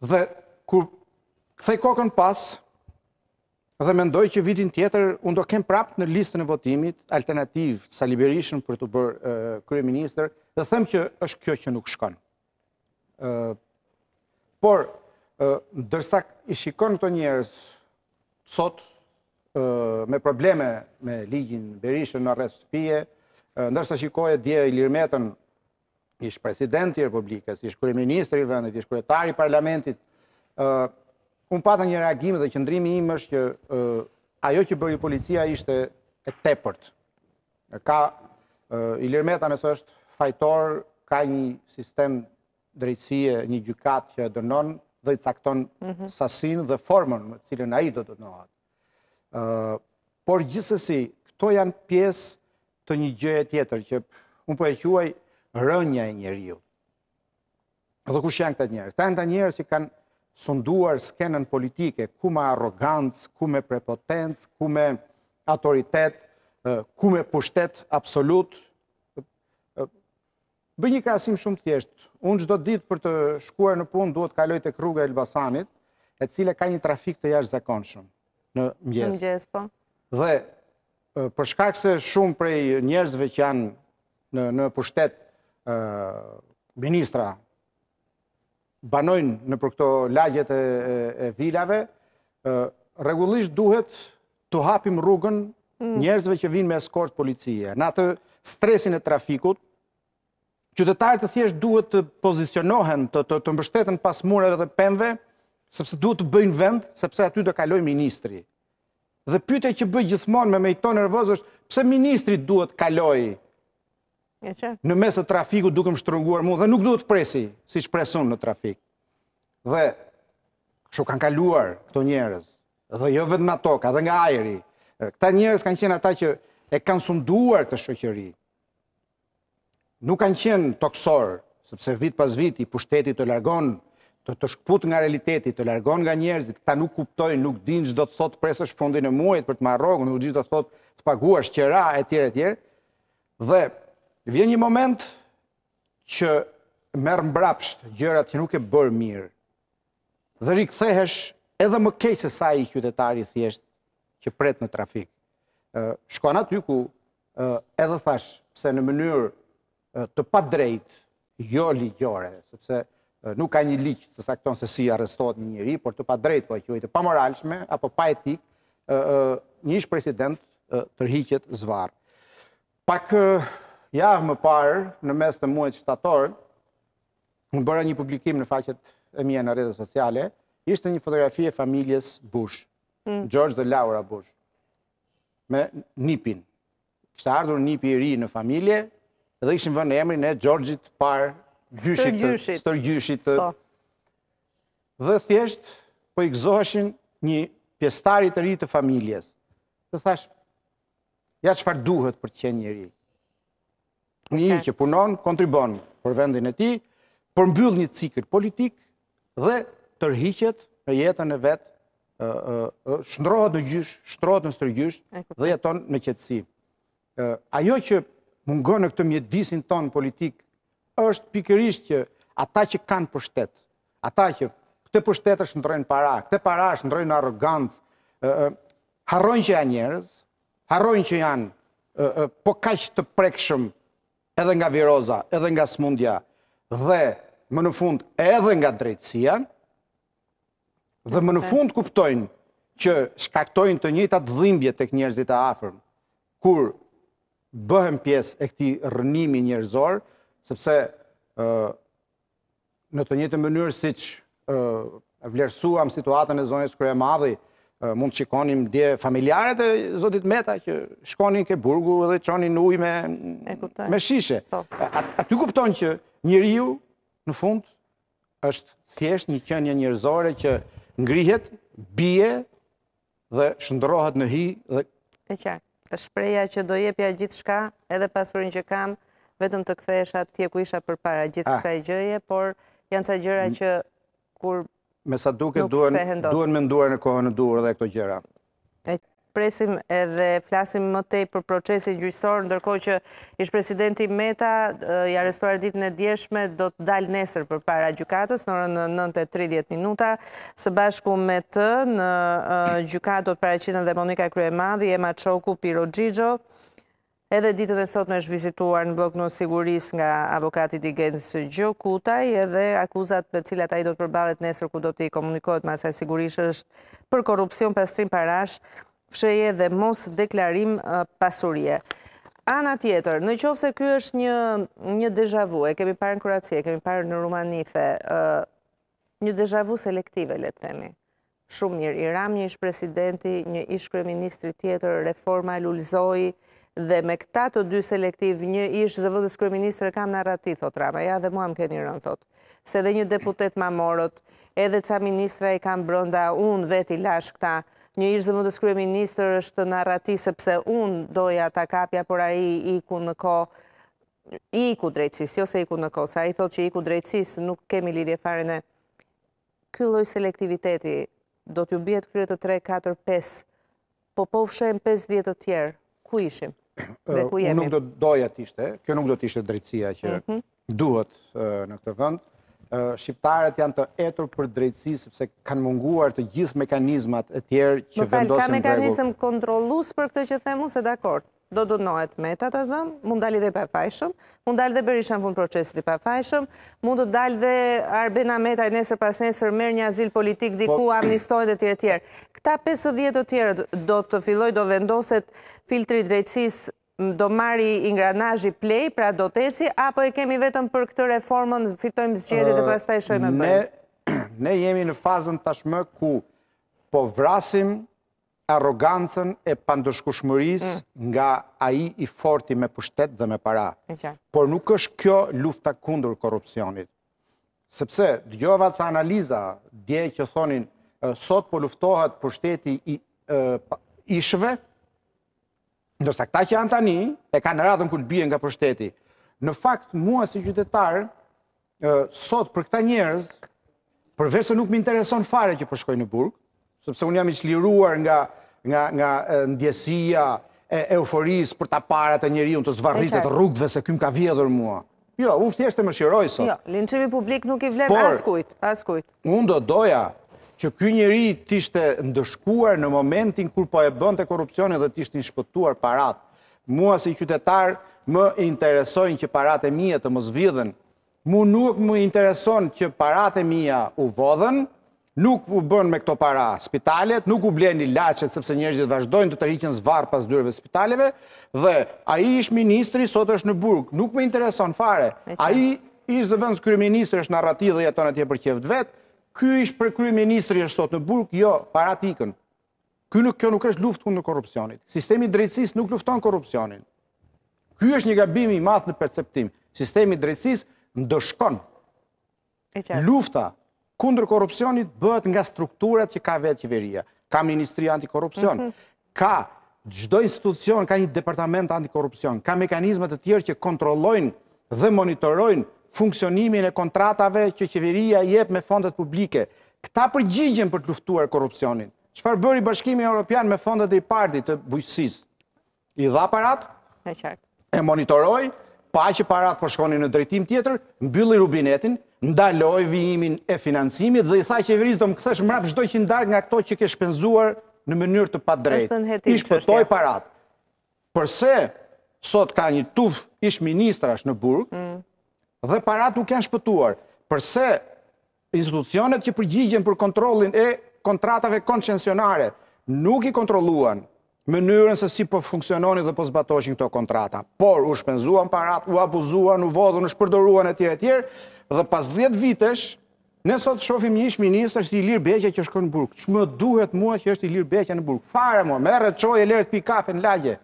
Dhe kur kthej kokën pas dhe mendoj që vitin tjetër unë do kem prapë në listën e votimit alternativ sa liberishën për të bërë minister dhe them që është kjo që nuk shkon. Por, dërsa i shikon këto njerës sot me probleme me ligjin Berishën në arrest pije, ndërsa shikoje dje i lirmetën ish presidenti i Republikës, ish ministri i vendit, ish kryetari i parlamentit. ë patë un pata një reagim dhe qëndrimi im është që ë ajo që bëri policia ishte e tepërt. Ka ë uh, Ilir Meta është fajtor, ka një sistem drejtësie, një gjykat që dënon dhe i cakton mhm. sasin dhe formën me cilën ai do të dënohet. ë por gjithsesi këto janë pjesë të një gjëje tjetër që un po e quaj rënja e njeriu. Dhe kush janë këtë njerës? Ta janë të njerës që kanë sunduar skenën politike, ku me arogancë, ku me prepotencë, ku me autoritet, ku me pushtet absolut. Bëj një krasim shumë tjeshtë. Unë gjdo ditë për të shkuar në punë, duhet kaloj të kruga Elbasanit, e cile ka një trafik të jashtë zakonë shumë në mjesë. Në mjesë, po. Dhe përshkak se shumë prej njerëzve që janë në pushtetë, ministra banojnë në për këto lagjet e vilave, regullisht duhet të hapim rrugën mm. njerëzve që vinë me eskort policie. Në atë stresin e trafikut, qytetarët të thjesht duhet të pozicionohen, të të mbështeten pas mureve dhe pemve, sepse duhet të bëjnë vend, sepse aty të kaloj ministri. Dhe pyte që bëj gjithmonë me tonë nervoz është, pse ministri duhet kaloj në mes të trafiku duke më shtërënguar mu, dhe nuk duhet presi, si që presun në trafik. Dhe, shu kanë kaluar këto njerës, dhe jo vetë nga toka, dhe nga ajeri, këta njerës kanë qenë ata që e kanë sunduar të shëqëri, nuk kanë qenë toksorë, sepse vit pas vit i pushtetit të largon, të të shkput nga realitetit, të largon nga njerës, dhe ta nuk kuptojnë, nuk din që do të thot presës fundin e muajt për të marrogë, nuk gjithë do të thot të paguash qëra, etjere, etjere, dhe Vjen një moment që merë mbrapsht gjërat që nuk e bërë mirë dhe thehesh edhe më kej se sa i qytetari thjesht që pret në trafik. Shkon aty ku edhe thash se në mënyrë të pa drejt, jo ligjore, sepse nuk ka një liqë të sakton se si arrestohet një njëri, por të pa drejt, po e qëjtë pa moralshme, apo pa etik, një ishë president tërhiqet zvarë. Pak Ja, më parë, në mes të muajt shtator, më bërë një publikim në faqet e mija në redës sociale, ishte një fotografi e familjes Bush, hmm. George dhe Laura Bush, me nipin. Kështë ardhur nipi i ri në familje, edhe ishim vënë emri në George të parë, stërgjyshit të... Po. Dhe thjesht, po i gëzoheshin një pjestarit e ri të familjes. Dhe thash, ja që farë duhet për të qenë një ri. Një që punon, kontribon për vendin e ti, përmbyll një cikr politik dhe tërhiqet në jetën e vetë, shëndrohet në gjysh, shëndrohet në stërgjysh dhe jeton në qëtësi. Ajo që mungon në këtë mjedisin ton politik është pikërisht që ata që kanë për ata që këtë për shtetë është ndrojnë para, këtë para është ndrojnë në arogancë, harrojnë që janë njerës, harrojnë që janë po kaqë të prekshëm edhe nga viroza, edhe nga smundja, dhe më në fund edhe nga drejtsia, dhe më në fund kuptojnë që shkaktojnë të njëta dhimbje të kënjërzit e afërm, kur bëhem pjesë e këti rënimi njërzor, sepse në të njëtë mënyrë si që vlerësuam situatën e zonjës kërë e madhi, mund të shikonim dje familjare të zotit meta, që shkonin ke burgu dhe qonin uj me shishe. Po. A ty kupton që njëri ju, në fund, është thjesht një kënje njërzore që ngrihet, bie dhe shëndrohet në hi dhe... E qartë, shpreja që do jepja gjithë shka, edhe pasurin që kam, vetëm të kthesha tje ku isha për para gjithë ah. kësa i gjëje, por janë sa gjëra që kur me sa duke duen menduar në kohën e duhur dhe këto gjera. Presim edhe flasim më tej për procesin gjyqësor, ndërkoj që ishë presidenti Meta, i arestuar ditë në djeshme, do të dalë nesër për para gjukatës, në orën 9.30 minuta, së bashku me të në gjukatë do të paracinën dhe Monika Kryemadhi, Ema Choku, Piro Gjigjo, Edhe ditën e sot në është vizituar në blok në siguris nga avokatit i genës Gjokutaj edhe akuzat për cilat a i do të përbalet nesër ku do të i komunikohet saj sigurisht është për korupcion, pastrim parash, fsheje dhe mos deklarim pasurje. Ana tjetër, në qovë se kjo është një, një deja vu, e kemi parë në Kroacije, kemi parë në Rumanithe, një deja vu selektive, letë themi. Shumë njërë, i ram një ish presidenti, një ish kreministri tjetër, reforma e dhe me këta të dy selektiv, një ishë zëvëndës kërëministrë e kam në arati, thot Rama, ja dhe mua më keni rënë, thot. Se dhe një deputet ma morot, edhe ca ministra i kam brënda unë veti lash këta, një ishë zëvëndës kërëministrë është në sepse unë doja ta kapja, por a i i ku në ko, i i ku drejtsis, jo se i ku në ko, sa i thot që i ku drejtsis, nuk kemi lidhje fare në kylloj selektiviteti, do t'ju bjetë kryetë të 3, 4, 5, po po fshem 5 djetë të tjerë, ku ishim? nuk do doja të ishte, kjo nuk do të ishte drejtësia që mhm. duhet në këtë vënd, Shqiptarët janë të etur për drejtësi sepse kanë munguar të gjithë mekanizmat e tjerë që vendosin bregu. Më falë, ka mekanizm kontrolus për këtë që themu, se dakord do do meta me zëmë, mund dali dhe përfajshëm, mund dali dhe berisha në fund procesit i përfajshëm, mund të dali dhe Arbena Metaj nesër pas nesër merë një azil politik diku po- amnistojnë dhe tjere tjere. Këta 50 dhjetë të tjere do të filloj, do vendoset filtri drejtsis, do marri ingranajji plej, pra do teci, apo e kemi vetëm për këtë reformën, fitojmë zgjede dhe pas taj shojmë e bëjmë? Ne jemi në fazën tashmë ku po vrasim arogancën e pandërshkushmëris mm. nga aji i forti me pushtet dhe me para. Por nuk është kjo lufta kundur korupcionit. Sepse, dëgjova të analiza, dje që thonin, sot po luftohat pushteti ishve, ndërsa këta që janë tani, e ka në radhën këtë bie nga pushteti. Në fakt, mua si gjytetar, sot për këta njerës, përvesë nuk më intereson fare që përshkoj po në burg, sepse unë jam i qliruar nga nga, nga ndjesia e euforisë për ta parë njeri unë të zvarritet të rrugëve se këm ka vjedhur mua. Jo, unë thjesht e mëshiroj sot. Jo, linçimi publik nuk i vlen askujt, askujt. Unë do doja që ky njeri të ishte ndëshkuar në momentin kur po e bënte korrupsionin dhe të ishte shpëtuar parat. Mua si qytetar më interesojnë që parat e mia të mos vjedhen. Mu nuk më intereson që parat e mia u vodhen, nuk u bën me këto para spitalet, nuk u bleni lachet, sepse njështë dhe vazhdojnë të të rikjen zvarë pas dyreve spitaleve, dhe a i ishë ministri, sot është në burg, nuk me intereson fare, a i ishë dhe vëndës ministri, është në rati dhe jeton atje për kjeft vetë, ky ishë për ministri është sot në burg, jo, para t'ikën, kjo nuk është luft kundë korupcionit, sistemi drejtsis nuk lufton korupcionin, ky është një gabimi në perceptim, sistemi lufta, kundër korupcionit bëhet nga strukturat që ka vetë qeveria. Ka Ministri Antikorupcion, mhm. ka gjdo institucion, ka një departament antikorupcion, ka mekanizmet të tjerë që kontrollojnë dhe monitorojnë funksionimin e kontratave që qeveria jep me fondet publike. Këta përgjigjen për të luftuar korupcionin. Qëfar bëri bashkimi Europian me fondet e i parti të bujësis? I dha parat, e monitorojnë, pa që parat përshkoni në drejtim tjetër, mbylli rubinetin, ndaloj vijimin e financimit dhe i tha që do më këthesh mrap shdoj që ndarë nga këto që ke shpenzuar në mënyrë të pa drejt. Ishtë pëtoj parat. Përse sot ka një tuf ish ministrash në burg mm. dhe parat nuk janë shpëtuar. Përse institucionet që përgjigjen për kontrolin e kontratave koncensionare nuk i kontroluan mënyrën se si po funksiononi dhe po zbatoshin këto kontrata. Por, u shpenzuan parat, u abuzuan, u vodhën, u shpërdoruan e tjere tjere, dhe pas 10 vitesh, ne sot shofim një ishë minister që i lirë beqe që shkonë në burg. Që më duhet mua që është i lirë beqe në burg? Fare mua, merë të qoj e lirë të pikafe në lagje.